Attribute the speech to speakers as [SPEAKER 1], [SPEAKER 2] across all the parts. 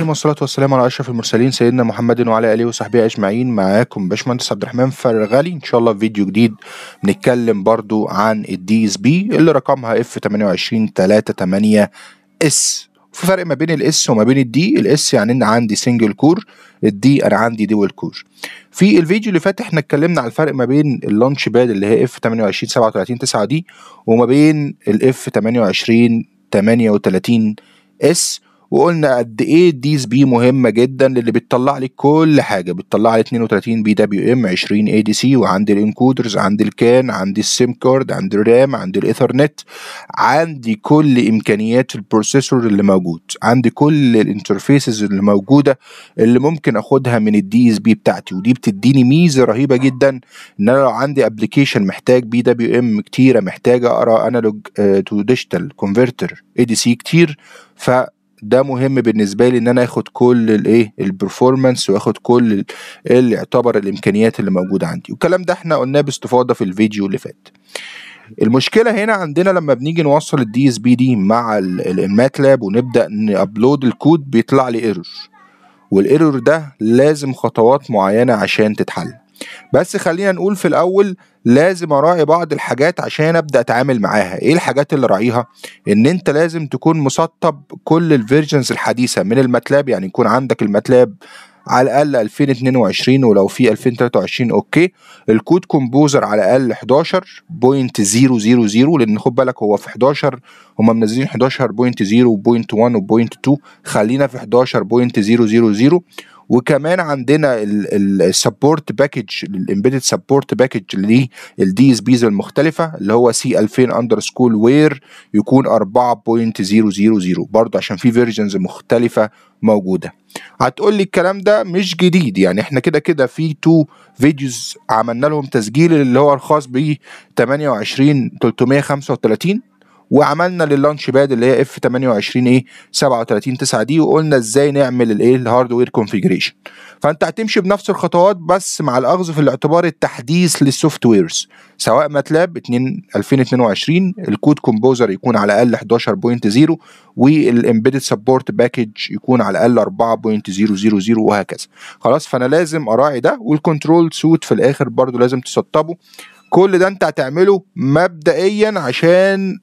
[SPEAKER 1] ابراهيم والصلاه والسلام على اشرف المرسلين سيدنا محمد وعلى اله وصحبه اجمعين معاكم باشمهندس عبد الرحمن فرغالي ان شاء الله في فيديو جديد بنتكلم برضو عن الدي اس بي اللي رقمها اف 2838 اس في فرق ما بين الاس وما بين الدي الاس يعني ان عندي سنجل كور الدي انا عندي دول كور في الفيديو اللي فات احنا اتكلمنا على الفرق ما بين اللانش باد اللي هي اف 28 37 9 دي وما بين الاف 28 38 اس وقلنا قد ايه الديس بي مهمه جدا للي بتطلع لي كل حاجه بتطلع لي 32 بي دبليو ام 20 اي دي سي وعندي الانكودرز عندي الكان عندي السيم كارد عندي الرام عندي الايثرنت عندي كل امكانيات البروسيسور اللي موجود عندي كل الانترفيسز اللي موجوده اللي ممكن اخدها من الدي اس بي بتاعتي ودي بتديني ميزه رهيبه جدا ان انا لو عندي ابلكيشن محتاج بي دبليو ام كتيره محتاج اقرا انالوج تو ديجيتال كونفرتر اي دي سي كتير ف ده مهم بالنسبه لي ان انا اخد كل الايه البرفورمانس واخد كل اللي يعتبر الامكانيات اللي موجوده عندي والكلام ده احنا قلناه باستفاضه في الفيديو اللي فات المشكله هنا عندنا لما بنيجي نوصل الدي اس بي دي مع الماتلاب ونبدا نابلود الكود بيطلع لي ايرور والايرور ده لازم خطوات معينه عشان تتحل بس خلينا نقول في الاول لازم اراعي بعض الحاجات عشان ابدا اتعامل معاها ايه الحاجات اللي راعيها ان انت لازم تكون مسطب كل الفيرجنز الحديثه من الماتلاب يعني يكون عندك الماتلاب على الاقل 2022 ولو في 2023 اوكي الكود كومبوزر على الاقل 11.000 لان خد بالك هو في 11 هم منزلين 11.0.1 و.2 خلينا في 11.000 وكمان عندنا السبورت باكج الامبيدد سبورت باكج للدي اس بيز المختلفه اللي هو سي 2000 اندر سكول وير يكون 4.000 برضه عشان في فيرجنز مختلفه موجوده هتقول لي الكلام ده مش جديد يعني احنا كده كده في تو فيديوز عملنا لهم تسجيل اللي هو الخاص ب 28 335 وعملنا لللانش باد اللي هي اف 28 ايه 37 9 دي وقلنا ازاي نعمل الايه الهاردوير كونفيجريشن فانت هتمشي بنفس الخطوات بس مع الاخذ في الاعتبار التحديث للسوفت ويرز سواء ماتلاب 2 2022 الكود كومبوزر يكون على الاقل 11.0 والامبيدد سبورت باكج يكون على الاقل 4.000 وهكذا خلاص فانا لازم اراعي ده والكنترول سوت في الاخر برضو لازم تسطبه كل ده انت هتعمله مبدئيا عشان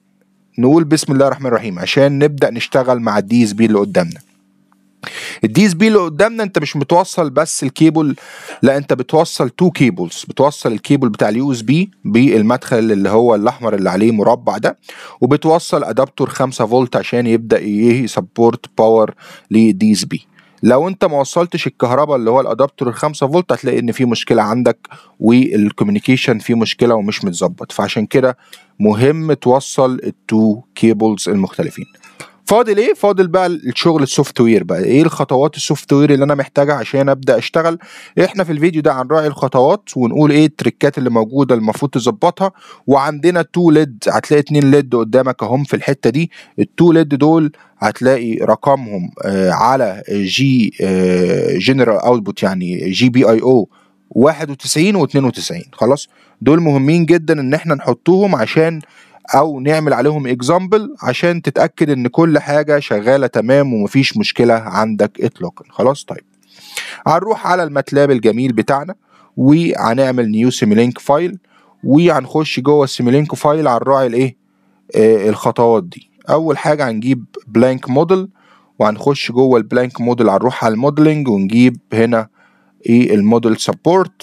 [SPEAKER 1] نقول بسم الله الرحمن الرحيم عشان نبدا نشتغل مع الدي اس بي اللي قدامنا الدي اس بي اللي قدامنا انت مش متوصل بس الكيبل لا انت بتوصل تو كيبلز بتوصل الكيبل بتاع اليو اس بي بالمدخل اللي هو الاحمر اللي عليه مربع ده وبتوصل ادابتور 5 فولت عشان يبدا يسبورت باور للدي اس بي لو انت ما وصلتش الكهرباء اللي هو الادابتر 5 فولت هتلاقي ان في مشكله عندك والكوميونيكيشن في مشكله ومش متظبط فعشان كده مهم توصل التو كيبلز المختلفين فاضل ايه فاضل بقى الشغل السوفت وير بقى ايه الخطوات السوفت وير اللي انا محتاجها عشان ابدا اشتغل احنا في الفيديو ده هنراعي الخطوات ونقول ايه التريكات اللي موجوده المفروض تظبطها وعندنا تو ليد هتلاقي اتنين ليد قدامك اهم في الحته دي التو ليد دول هتلاقي رقمهم آه، على جي جنرال اوتبوت يعني جي بي اي او 91 و92 خلاص دول مهمين جدا ان احنا نحطهم عشان او نعمل عليهم اكزامبل عشان تتاكد ان كل حاجه شغاله تمام ومفيش مشكله عندك اطلاقا خلاص طيب هنروح على الماتلاب الجميل بتاعنا وهنعمل نيو سيميلينك فايل وهنخش جوه السيميلينك فايل على الراعي الايه آه الخطوات دي اول حاجه هنجيب بلانك موديل وهنخش جوه البلانك موديل هنروح على الموديلنج ونجيب هنا ايه الموديل سبورت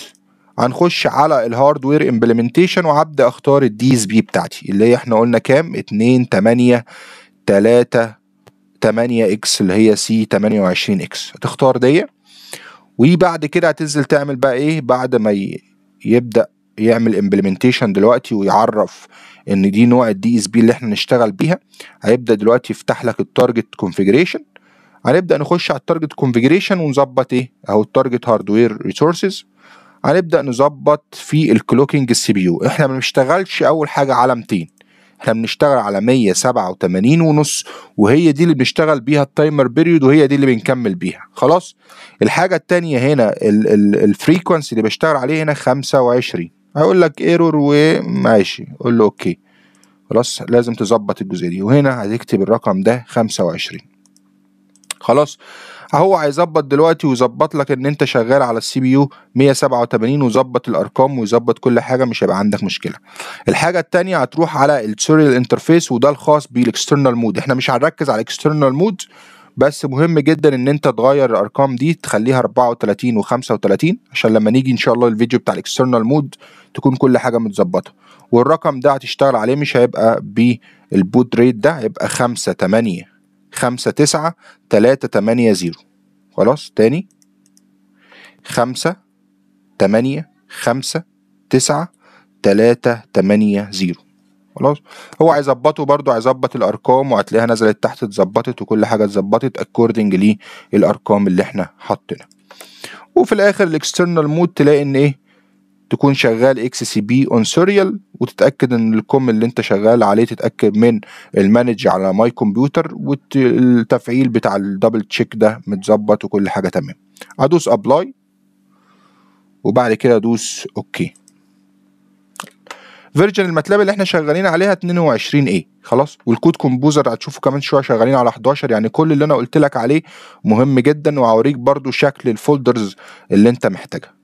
[SPEAKER 1] هنخش على الهاردوير امبلمنتيشن وهبدا اختار الدي اس بي بتاعتي اللي هي احنا قلنا كام 2 8 3 8 اكس اللي هي سي 28 اكس هتختار دي وبعد كده هتنزل تعمل بقى ايه بعد ما يبدا يعمل امبلمنتيشن دلوقتي ويعرف ان دي نوع الدي اس بي اللي احنا نشتغل بيها هيبدا دلوقتي يفتح لك التارجت كونفيجريشن هنبدا نخش على التارجت كونفيجريشن ونظبط ايه اهو التارجت هاردوير ريسورسز هنبدا نظبط في الكلوكينج السي بي يو احنا ما بنشتغلش اول حاجه على 200 احنا بنشتغل على 187 ونص وهي دي اللي بنشتغل بيها التايمر بيريود وهي دي اللي بنكمل بيها خلاص الحاجه الثانيه هنا الفريكونسي اللي بشتغل عليه هنا 25 هيقول لك ايرور وماشي قول له اوكي خلاص لازم تظبط الجزئيه دي وهنا هتكتب الرقم ده 25 خلاص هو هيظبط دلوقتي ويظبط لك ان انت شغال على السي بي يو 187 ويظبط الارقام ويظبط كل حاجه مش هيبقى عندك مشكله الحاجه الثانيه هتروح على السيريال انترفيس وده الخاص بالاكسترنال مود احنا مش هنركز على الاكسترنال مود بس مهم جدا ان انت تغير الارقام دي تخليها 34 و35 عشان لما نيجي ان شاء الله الفيديو بتاع الاكسترنال مود تكون كل حاجه متظبطه والرقم ده هتشتغل عليه مش هيبقى بالبود ريت ده هيبقى 5 8 خمسة تسعة تلاتة تمانية زيرو خلاص تاني خمسة تمانية خمسة تسعة تلاتة تمانية زيرو خلاص هو هيظبطه برضو هيظبط الارقام وهتلاقيها نزلت تحت اتظبطت وكل حاجه اتظبطت اكوردنج للارقام اللي احنا حاطينها وفي الاخر الاكسترنال مود تلاقي ان ايه تكون شغال اكس سي بي اون سيريال وتتاكد ان الكوم اللي انت شغال عليه تتاكد من المانج على ماي كمبيوتر والتفعيل بتاع الدبل تشيك ده متظبط وكل حاجه تمام ادوس ابلاي وبعد كده ادوس اوكي فيرجن الماتلاب اللي احنا شغالين عليها 22 ايه خلاص والكود كومبوزر هتشوفه كمان شويه شغالين على 11 يعني كل اللي انا قلت لك عليه مهم جدا وهوريك برضو شكل الفولدرز اللي انت محتاجها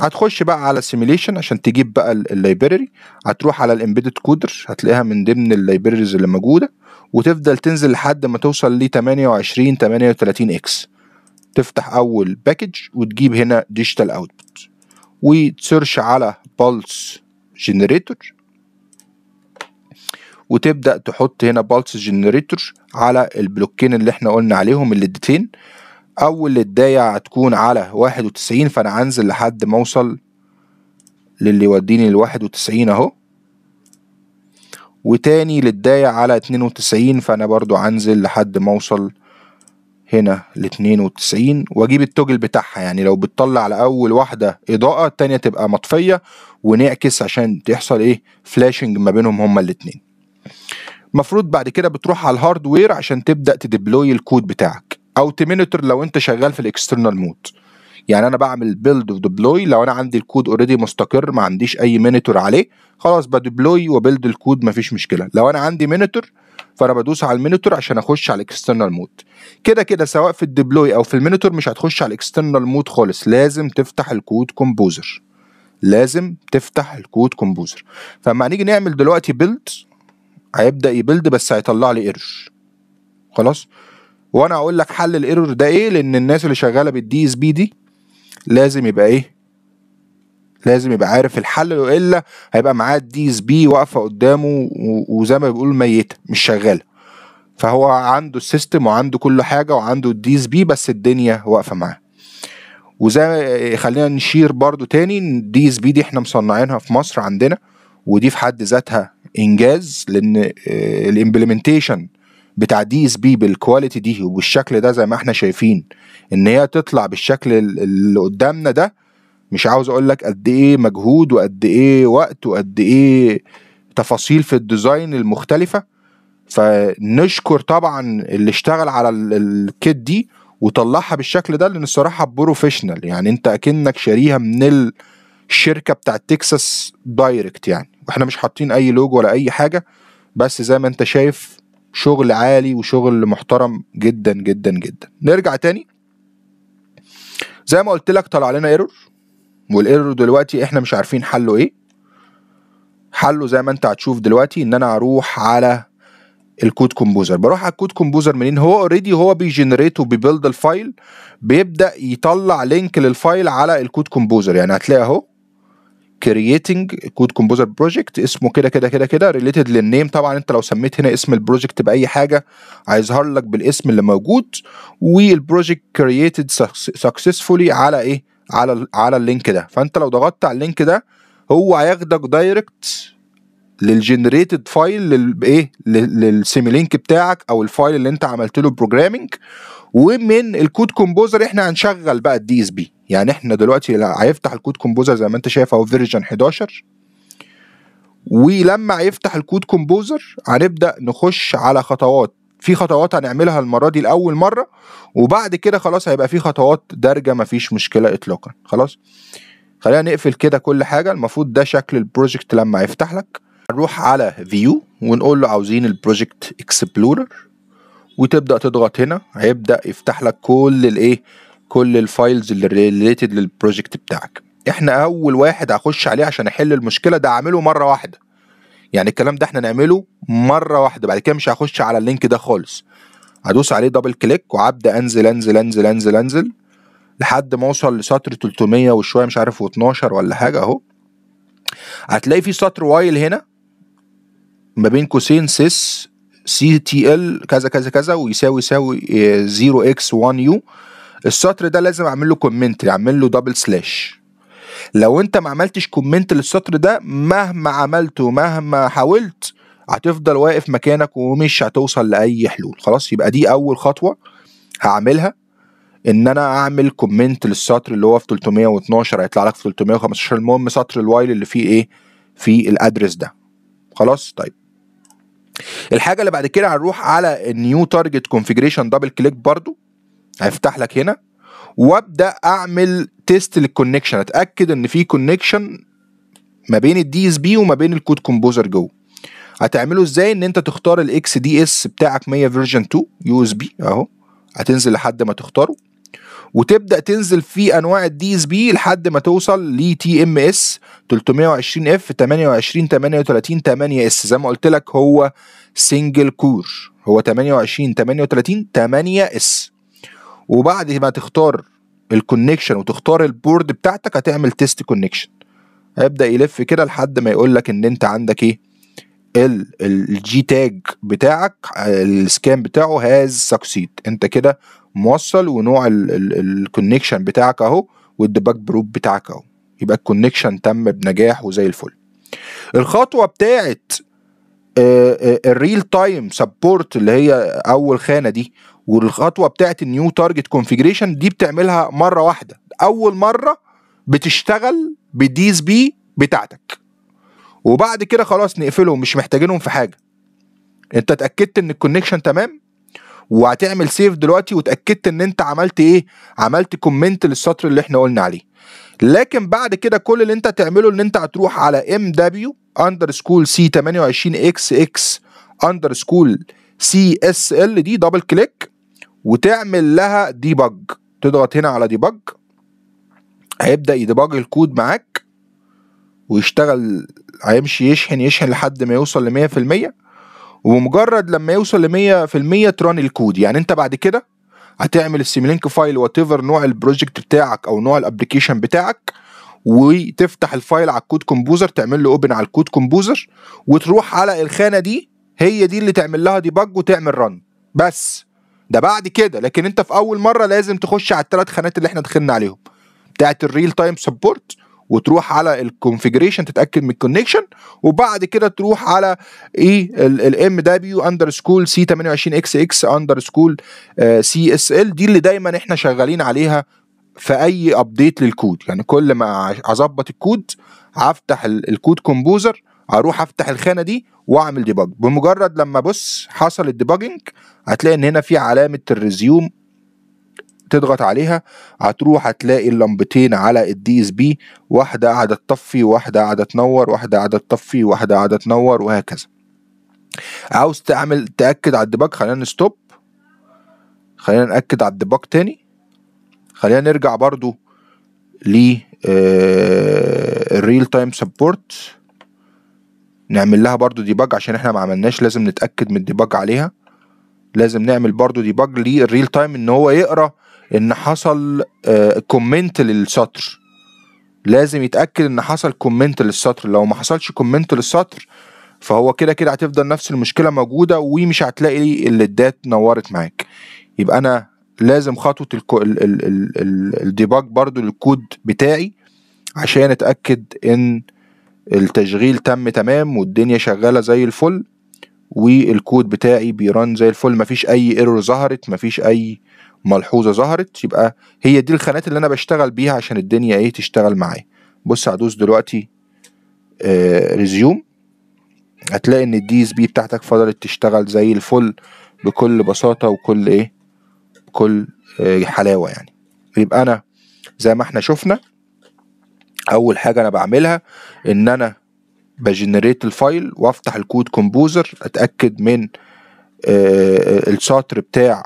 [SPEAKER 1] هتخش بقى على سيميليشن عشان تجيب بقى اللايبراري هتروح على الامبيدد كودر هتلاقيها من ضمن اللايبراريز اللي موجوده وتفضل تنزل لحد ما توصل ل 28 38 اكس تفتح اول باكج وتجيب هنا ديجيتال اوتبوت وتسيرش على بالس جنريتور وتبدا تحط هنا بالس جنريتور على البلوكين اللي احنا قلنا عليهم الليدتين اول الداية هتكون على واحد وتسعين فانا هنزل لحد ما اوصل للي يوديني لواحد وتسعين اهو وتاني للدايع على اتنين وتسعين فانا برضو هنزل لحد ما اوصل هنا لاتنين وتسعين واجيب التوجل بتاعها يعني لو بتطلع على اول واحدة اضاءة التانية تبقى مطفية ونعكس عشان تحصل ايه فلاشنج ما بينهم هما الاتنين المفروض بعد كده بتروح على الهاردوير عشان تبدأ تديبلوي الكود بتاعك او تيمينيتور لو انت شغال في الاكسترنال مود يعني انا بعمل بيلد وديبلوي لو انا عندي الكود اوريدي مستقر ما عنديش اي مينيتور عليه خلاص بديبلوي وبيلد الكود ما فيش مشكله لو انا عندي مينيتور فانا بدوس على المينيتور عشان اخش على الاكسترنال مود كده كده سواء في الديبلوي او في المينيتور مش هتخش على الاكسترنال مود خالص لازم تفتح الكود كومبوزر لازم تفتح الكود كومبوزر فاما هنيجي نعمل دلوقتي بيلد هيبدا يبلد بس هيطلع لي ايرور خلاص وانا اقول لك حل الايرور ده ايه لان الناس اللي شغاله بالدي اس بي دي لازم يبقى ايه لازم يبقى عارف الحل والا هيبقى معاه الدي اس بي واقفه قدامه وزي ما بيقول ميته مش شغاله فهو عنده السيستم وعنده كل حاجه وعنده الدي اس بي بس الدنيا واقفه معاه وزي خلينا نشير برضو تاني الدي اس بي دي احنا مصنعينها في مصر عندنا ودي في حد ذاتها انجاز لان آه، الامبلمنتيشن بتاع دي اس بي بالكواليتي دي وبالشكل ده زي ما احنا شايفين ان هي تطلع بالشكل اللي قدامنا ده مش عاوز اقول لك قد ايه مجهود وقد ايه وقت وقد ايه تفاصيل في الديزاين المختلفه فنشكر طبعا اللي اشتغل على الكيت دي وطلعها بالشكل ده لان الصراحه بروفيشنال يعني انت اكنك شاريها من الشركه بتاعت تكساس دايركت يعني واحنا مش حاطين اي لوجو ولا اي حاجه بس زي ما انت شايف شغل عالي وشغل محترم جدا جدا جدا نرجع تاني زي ما قلت لك طلع لنا ايرور والايرور دلوقتي احنا مش عارفين حله ايه حله زي ما انت هتشوف دلوقتي ان انا اروح على الكود كومبوزر بروح على الكود كومبوزر منين هو اوريدي هو بيجنريت وبيبيلد الفايل بيبدا يطلع لينك للفايل على الكود كومبوزر يعني هتلاقي اهو كرييتنج كود كومبوزر بروجكت اسمه كده كده كده كده ريليتد للنيم طبعا انت لو سميت هنا اسم البروجكت باي حاجه هيظهر لك بالاسم اللي موجود والبروجكت كرييتد سكسسفولي على ايه على على اللينك ده فانت لو ضغطت على اللينك ده هو هياخدك دايركت للجنريتد فايل للايه للسيميلينك بتاعك او الفايل اللي انت عملت له بروجرامنج ومن الكود كومبوزر احنا هنشغل بقى الدي اس بي يعني احنا دلوقتي هيفتح الكود كومبوزر زي ما انت شايف اهو فيرجن 11 ولما هيفتح الكود كومبوزر هنبدا نخش على خطوات في خطوات هنعملها المره دي لاول مره وبعد كده خلاص هيبقى في خطوات دارجه مفيش مشكله اطلاقا خلاص خلينا نقفل كده كل حاجه المفروض ده شكل البروجكت لما هيفتح لك هنروح على فيو ونقول له عاوزين البروجكت اكسبلورر وتبدا تضغط هنا هيبدا يفتح لك كل الايه كل الفايلز اللي ريليتد للبروجكت بتاعك احنا اول واحد هخش عليه عشان احل المشكله ده هعمله مره واحده يعني الكلام ده احنا نعمله مره واحده بعد كده مش هخش على اللينك ده خالص هدوس عليه دبل كليك وابدا انزل انزل انزل انزل انزل لحد ما اوصل لسطر 300 وشويه مش عارف و12 ولا حاجه اهو هتلاقي في سطر وايل هنا ما بين قوسين سيس سي تي ال كذا كذا كذا ويساوي يساوي 0 آه، اكس 1 يو السطر ده لازم اعمل له كومنت اعمل له دبل سلاش لو انت ما عملتش كومنت للسطر ده مهما عملته مهما حاولت هتفضل واقف مكانك ومش هتوصل لاي حلول خلاص يبقى دي اول خطوه هعملها ان انا اعمل كومنت للسطر اللي هو في 312 هيطلع لك في 315 المهم سطر الوايل اللي فيه ايه في الادرس ده خلاص طيب الحاجه اللي بعد كده هنروح على النيو تارجت كونفيجريشن دبل كليك برضو هيفتح لك هنا وابدا اعمل تيست للكونكشن اتاكد ان في كونكشن ما بين الدي اس بي وما بين الكود كومبوزر جوه هتعمله ازاي ان انت تختار الاكس دي اس بتاعك 100 فيرجن 2 يو اس بي اهو هتنزل لحد ما تختاره وتبدا تنزل في انواع الدي اس بي لحد ما توصل ل تي ام اس 320 اف 28 38 8 اس زي ما قلت لك هو سنجل كور هو 28 38 8 اس وبعد ما تختار الكونكشن وتختار البورد بتاعتك هتعمل تيست كونكشن هيبدا يلف كده لحد ما يقول لك ان انت عندك ايه الجي تاج بتاعك السكان بتاعه هاز سكسيد انت كده موصل ونوع الكونكشن بتاعك اهو والديباج بروب بتاعك اهو يبقى الكونكشن تم بنجاح وزي الفل الخطوه بتاعت الريل تايم سبورت اللي هي اول خانه دي والخطوه بتاعت النيو تارجت كونفيجريشن دي بتعملها مره واحده اول مره بتشتغل بالدي اس بي بتاعتك وبعد كده خلاص نقفلهم مش محتاجينهم في حاجه انت اتاكدت ان الكونكشن تمام وهتعمل سيف دلوقتي وتاكدت ان انت عملت ايه عملت كومنت للسطر اللي احنا قلنا عليه لكن بعد كده كل اللي انت هتعمله ان انت هتروح على ام دبليو c سي 28 اكس اكس اندرسكول سي اس ال دي دبل كليك وتعمل لها ديبج تضغط هنا على ديبج هيبدا يديبج الكود معاك ويشتغل هيمشي يشحن يشحن لحد ما يوصل ل 100% ومجرد لما يوصل ل 100% تران الكود يعني انت بعد كده هتعمل السيميلينك فايل وات نوع البروجكت بتاعك او نوع الابلكيشن بتاعك وتفتح الفايل على الكود كومبوزر تعمل له اوبن على الكود كومبوزر وتروح على الخانه دي هي دي اللي تعمل لها ديباج وتعمل رن بس ده بعد كده لكن انت في اول مره لازم تخش على الثلاث خانات اللي احنا دخلنا عليهم بتاعت الريل تايم سبورت وتروح على الكونفجريشن تتاكد من الكونكشن وبعد كده تروح على ايه الام دبليو اندر سكول سي 28 اكس اكس اندر سكول سي اس ال آه، دي اللي دايما احنا شغالين عليها في اي ابديت للكود يعني كل ما اظبط الكود هفتح الكود كومبوزر اروح افتح الخانه دي واعمل ديباج بمجرد لما بص حصل الديباجنج هتلاقي ان هنا في علامه الريزيوم تضغط عليها هتروح هتلاقي اللمبتين على الدي اس بي واحده قاعده تطفي واحده قاعده تنور واحده قاعده تطفي واحده قاعده تنور وهكذا عاوز تعمل تاكد على الديباج خلينا نستوب خلينا ناكد على الديباج تاني خلينا نرجع برضو ل الريل تايم سبورت نعمل لها برضو ديباج عشان احنا ما عملناش لازم نتاكد من الديباج عليها لازم نعمل برضو ديباج للريل تايم ان هو يقرا ان حصل كومنت آه، للسطر لازم يتاكد ان حصل كومنت للسطر لو ما حصلش كومنت للسطر فهو كده كده هتفضل نفس المشكله موجوده ومش هتلاقي اللي نورت معاك يبقى انا لازم خطوه الكو... ال... ال... ال... الديباج برضو للكود بتاعي عشان اتاكد ان التشغيل تم تمام والدنيا شغاله زي الفل والكود بتاعي بيران زي الفل مفيش اي ايرور ظهرت مفيش اي ملحوظه ظهرت يبقى هي دي الخانات اللي انا بشتغل بيها عشان الدنيا ايه تشتغل معايا بص هدوس دلوقتي ريزيوم آه، هتلاقي ان الدي اس بي بتاعتك فضلت تشتغل زي الفل بكل بساطه وكل ايه بكل آه، حلاوه يعني يبقى انا زي ما احنا شفنا اول حاجه انا بعملها ان انا بجنريت الفايل وافتح الكود كومبوزر اتاكد من آه، السطر بتاع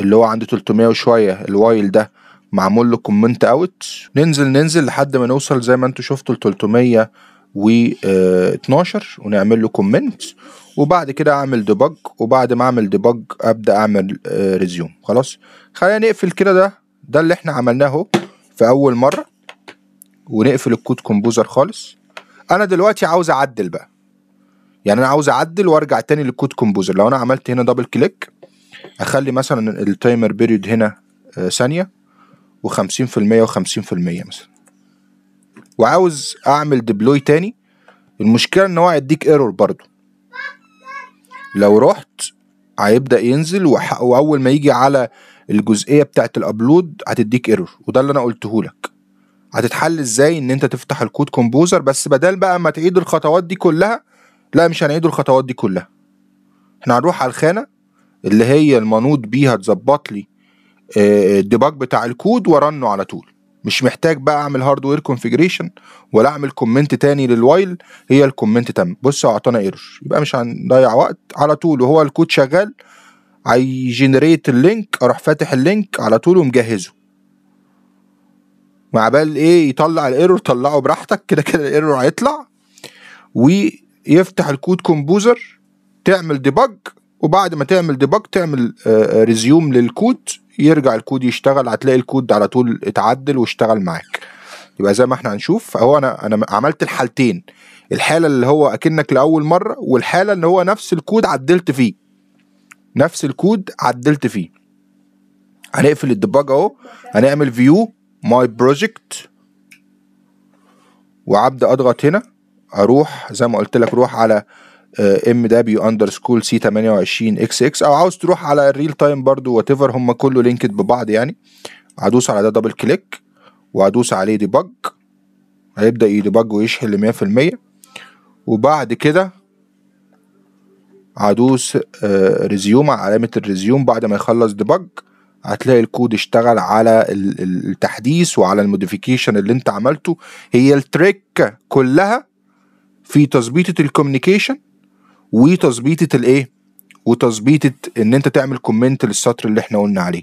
[SPEAKER 1] اللي هو عنده 300 وشويه الوايل ده معمول له كومنت اوت ننزل ننزل لحد ما نوصل زي ما انتم شفتوا ل 300 و12 ونعمل له كومنت وبعد كده اعمل ديبج وبعد ما اعمل ديبج ابدا اعمل ريزيوم آه، خلاص خلينا نقفل كده ده ده اللي احنا عملناه اهو في اول مره ونقفل الكود كومبوزر خالص انا دلوقتي عاوز اعدل بقى يعني انا عاوز اعدل وارجع تاني للكود كومبوزر لو انا عملت هنا دبل كليك اخلي مثلا التايمر بيريود هنا آه، ثانيه و50% و50% مثلا وعاوز اعمل ديبلوي تاني المشكله ان هو هيديك ايرور برضو لو رحت هيبدا ينزل واول ما يجي على الجزئيه بتاعه الابلود هتديك ايرور وده اللي انا قلته لك هتتحل ازاي ان انت تفتح الكود كومبوزر بس بدل بقى ما تعيد الخطوات دي كلها لا مش هنعيد الخطوات دي كلها احنا هنروح على الخانه اللي هي المنوط بيها تظبط لي آه، آه، الديباج بتاع الكود ورنه على طول مش محتاج بقى اعمل هاردوير كونفيجريشن ولا اعمل كومنت تاني للوايل هي الكومنت تم بص هو اعطانا ايرور يبقى مش هنضيع وقت على طول وهو الكود شغال هيجنريت اللينك اروح فاتح اللينك على طول ومجهزه مع بال ايه يطلع الايرور طلعه براحتك كده كده الايرور هيطلع ويفتح الكود كومبوزر تعمل ديباج وبعد ما تعمل ديباج تعمل ريزيوم آه، آه، للكود يرجع الكود يشتغل هتلاقي الكود على طول اتعدل واشتغل معاك يبقى زي ما احنا هنشوف هو انا انا عملت الحالتين الحاله اللي هو اكنك لاول مره والحاله اللي هو نفس الكود عدلت فيه نفس الكود عدلت فيه هنقفل الديباج اهو هنعمل فيو ماي بروجكت وعبد اضغط هنا اروح زي ما قلت لك روح على ام دبليو اندر سكول سي 28 اكس اكس او عاوز تروح على الريل تايم برضو وات ايفر هم كله لينكد ببعض يعني هدوس على ده دبل كليك وهدوس عليه ديبج هيبدا يديبج ويشحن ل 100% وبعد كده هدوس ريزيوم آه، علامة الريزيوم بعد ما يخلص ديبج هتلاقي الكود اشتغل على التحديث وعلى الموديفيكيشن اللي انت عملته هي التريك كلها في تظبيطة الكوميونيكيشن وتظبيطه الايه وتظبيطه ان انت تعمل كومنت للسطر اللي احنا قلنا عليه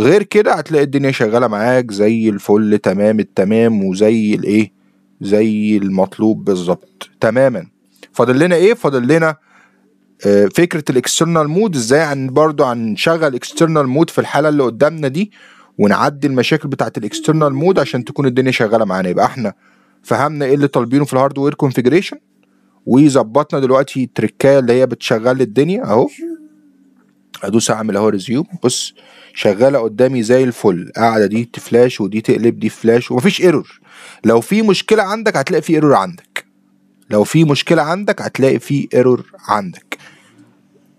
[SPEAKER 1] غير كده هتلاقي الدنيا شغاله معاك زي الفل تمام التمام وزي الايه زي المطلوب بالظبط تماما فاضل لنا ايه فاضل لنا آه، فكره الاكسترنال مود ازاي عن برضو هنشغل اكسترنال مود في الحاله اللي قدامنا دي ونعدي المشاكل بتاعه الاكسترنال مود عشان تكون الدنيا شغاله معانا يبقى احنا فهمنا ايه اللي طالبينه في الهاردوير كونفيجريشن وظبطنا دلوقتي التركايه اللي هي بتشغل لي الدنيا اهو ادوس اعمل اهو ريزيوم بص شغاله قدامي زي الفل قاعده دي تفلاش ودي تقلب دي فلاش ومفيش ايرور لو في مشكله عندك هتلاقي في ايرور عندك لو في مشكله عندك هتلاقي في ايرور عندك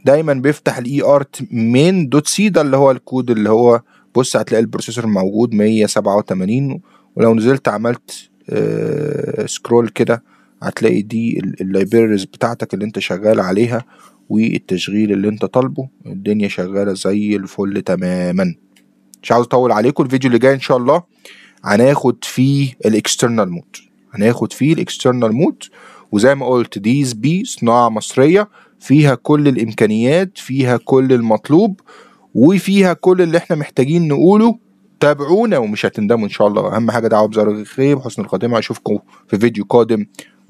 [SPEAKER 1] دايما بيفتح الاي ارت مين دوت سي ده اللي هو الكود اللي هو بص هتلاقي البروسيسور موجود 187 ولو نزلت عملت سكرول آه، كده هتلاقي دي اللايبريز بتاعتك اللي انت شغال عليها والتشغيل اللي انت طالبه الدنيا شغالة زي الفل تماما مش عاوز اطول عليكم الفيديو اللي جاي ان شاء الله هناخد فيه الاكسترنال مود هناخد فيه الاكسترنال مود وزي ما قلت ديز بي صناعة مصرية فيها كل الامكانيات فيها كل المطلوب وفيها كل اللي احنا محتاجين نقوله تابعونا ومش هتندموا ان شاء الله اهم حاجه دعوه بزر الخير وحسن الخاتمه اشوفكم في فيديو قادم